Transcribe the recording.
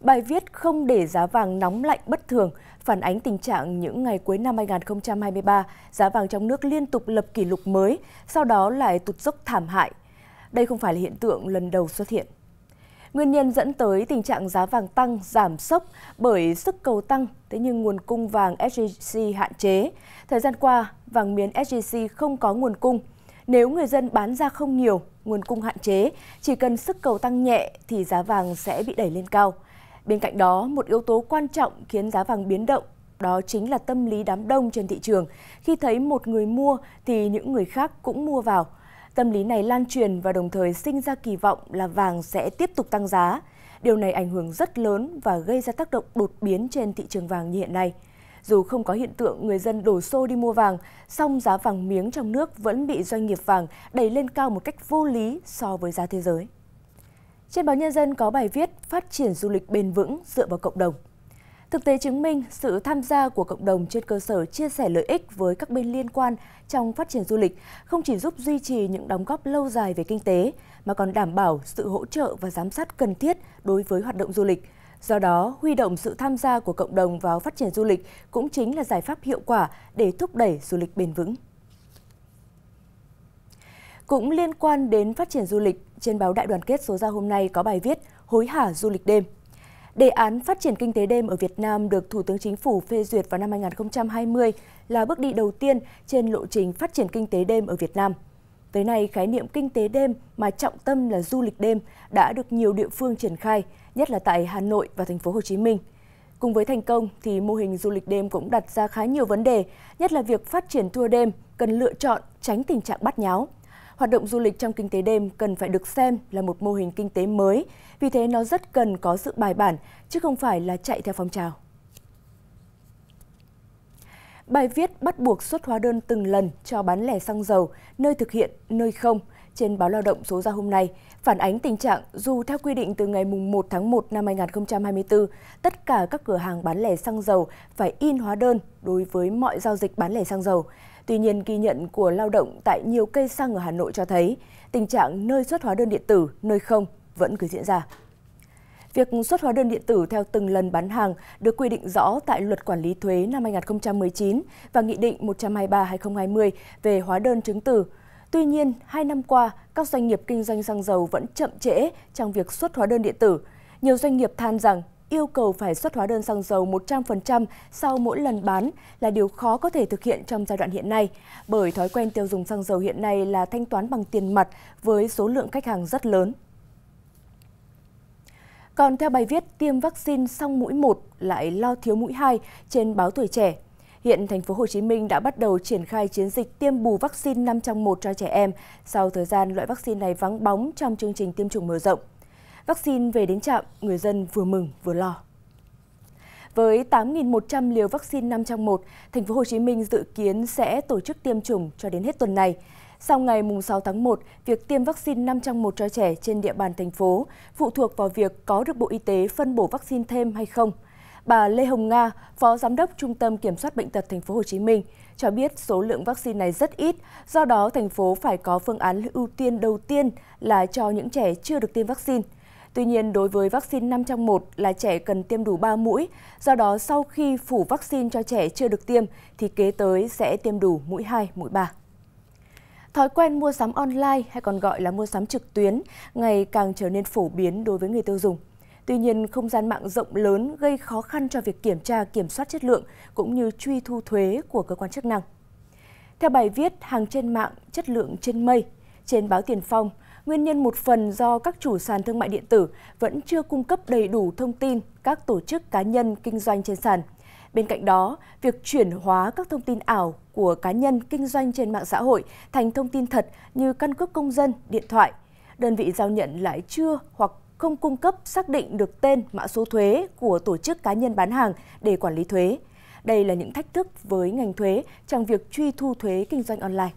Bài viết không để giá vàng nóng lạnh bất thường phản ánh tình trạng những ngày cuối năm 2023, giá vàng trong nước liên tục lập kỷ lục mới, sau đó lại tụt dốc thảm hại. Đây không phải là hiện tượng lần đầu xuất hiện. Nguyên nhân dẫn tới tình trạng giá vàng tăng, giảm sốc bởi sức cầu tăng, thế nhưng nguồn cung vàng SJC hạn chế. Thời gian qua, vàng miếng SJC không có nguồn cung. Nếu người dân bán ra không nhiều, nguồn cung hạn chế, chỉ cần sức cầu tăng nhẹ thì giá vàng sẽ bị đẩy lên cao. Bên cạnh đó, một yếu tố quan trọng khiến giá vàng biến động đó chính là tâm lý đám đông trên thị trường. Khi thấy một người mua thì những người khác cũng mua vào. Tâm lý này lan truyền và đồng thời sinh ra kỳ vọng là vàng sẽ tiếp tục tăng giá. Điều này ảnh hưởng rất lớn và gây ra tác động đột biến trên thị trường vàng như hiện nay. Dù không có hiện tượng người dân đổ xô đi mua vàng, song giá vàng miếng trong nước vẫn bị doanh nghiệp vàng đẩy lên cao một cách vô lý so với giá thế giới. Trên báo Nhân dân có bài viết Phát triển du lịch bền vững dựa vào cộng đồng. Thực tế chứng minh sự tham gia của cộng đồng trên cơ sở chia sẻ lợi ích với các bên liên quan trong phát triển du lịch không chỉ giúp duy trì những đóng góp lâu dài về kinh tế mà còn đảm bảo sự hỗ trợ và giám sát cần thiết đối với hoạt động du lịch. Do đó, huy động sự tham gia của cộng đồng vào phát triển du lịch cũng chính là giải pháp hiệu quả để thúc đẩy du lịch bền vững. Cũng liên quan đến phát triển du lịch, trên báo Đại đoàn kết số ra hôm nay có bài viết Hối hả du lịch đêm. Đề án phát triển kinh tế đêm ở Việt Nam được Thủ tướng Chính phủ phê duyệt vào năm 2020 là bước đi đầu tiên trên lộ trình phát triển kinh tế đêm ở Việt Nam. Tới nay, khái niệm kinh tế đêm mà trọng tâm là du lịch đêm đã được nhiều địa phương triển khai, nhất là tại Hà Nội và thành phố Hồ Chí Minh. Cùng với thành công thì mô hình du lịch đêm cũng đặt ra khá nhiều vấn đề, nhất là việc phát triển tour đêm cần lựa chọn tránh tình trạng bắt nháo hoạt động du lịch trong kinh tế đêm cần phải được xem là một mô hình kinh tế mới, vì thế nó rất cần có sự bài bản, chứ không phải là chạy theo phong trào. Bài viết bắt buộc xuất hóa đơn từng lần cho bán lẻ xăng dầu, nơi thực hiện, nơi không trên báo Lao động số ra hôm nay phản ánh tình trạng dù theo quy định từ ngày 1 tháng 1 năm 2024, tất cả các cửa hàng bán lẻ xăng dầu phải in hóa đơn đối với mọi giao dịch bán lẻ xăng dầu, Tuy nhiên, ghi nhận của lao động tại nhiều cây xăng ở Hà Nội cho thấy tình trạng nơi xuất hóa đơn điện tử, nơi không vẫn cứ diễn ra. Việc xuất hóa đơn điện tử theo từng lần bán hàng được quy định rõ tại Luật Quản lý thuế năm 2019 và Nghị định 123-2020 về hóa đơn chứng từ. Tuy nhiên, hai năm qua, các doanh nghiệp kinh doanh xăng dầu vẫn chậm trễ trong việc xuất hóa đơn điện tử. Nhiều doanh nghiệp than rằng yêu cầu phải xuất hóa đơn xăng dầu 100% sau mỗi lần bán là điều khó có thể thực hiện trong giai đoạn hiện nay, bởi thói quen tiêu dùng xăng dầu hiện nay là thanh toán bằng tiền mặt với số lượng khách hàng rất lớn. Còn theo bài viết tiêm vaccine xong mũi 1 lại lo thiếu mũi 2 trên báo Tuổi Trẻ, hiện thành phố Hồ Chí Minh đã bắt đầu triển khai chiến dịch tiêm bù vaccine 5 trong 1 cho trẻ em sau thời gian loại vaccine này vắng bóng trong chương trình tiêm chủng mở rộng. Vaccine về đến trạm, người dân vừa mừng vừa lo. Với 8.100 liều vaccine 5 trong 1, thành phố Hồ Chí Minh dự kiến sẽ tổ chức tiêm chủng cho đến hết tuần này. Sau ngày 6 tháng 1, việc tiêm vaccine 5 trong 1 cho trẻ trên địa bàn thành phố phụ thuộc vào việc có được Bộ Y tế phân bổ vaccine thêm hay không. Bà Lê Hồng Nga, Phó Giám đốc Trung tâm Kiểm soát Bệnh tật Thành phố Hồ Chí Minh cho biết số lượng vaccine này rất ít, do đó thành phố phải có phương án ưu tiên đầu tiên là cho những trẻ chưa được tiêm vaccine. Tuy nhiên, đối với vaccine 5 trong 1 là trẻ cần tiêm đủ 3 mũi, do đó sau khi phủ vaccine cho trẻ chưa được tiêm thì kế tới sẽ tiêm đủ mũi 2, mũi 3. Thói quen mua sắm online hay còn gọi là mua sắm trực tuyến ngày càng trở nên phổ biến đối với người tiêu dùng. Tuy nhiên, không gian mạng rộng lớn gây khó khăn cho việc kiểm tra kiểm soát chất lượng cũng như truy thu thuế của cơ quan chức năng. Theo bài viết Hàng trên mạng, chất lượng trên mây trên báo Tiền Phong, Nguyên nhân một phần do các chủ sàn thương mại điện tử vẫn chưa cung cấp đầy đủ thông tin các tổ chức cá nhân kinh doanh trên sàn. Bên cạnh đó, việc chuyển hóa các thông tin ảo của cá nhân kinh doanh trên mạng xã hội thành thông tin thật như căn cước công dân, điện thoại, đơn vị giao nhận lại chưa hoặc không cung cấp xác định được tên mã số thuế của tổ chức cá nhân bán hàng để quản lý thuế. Đây là những thách thức với ngành thuế trong việc truy thu thuế kinh doanh online.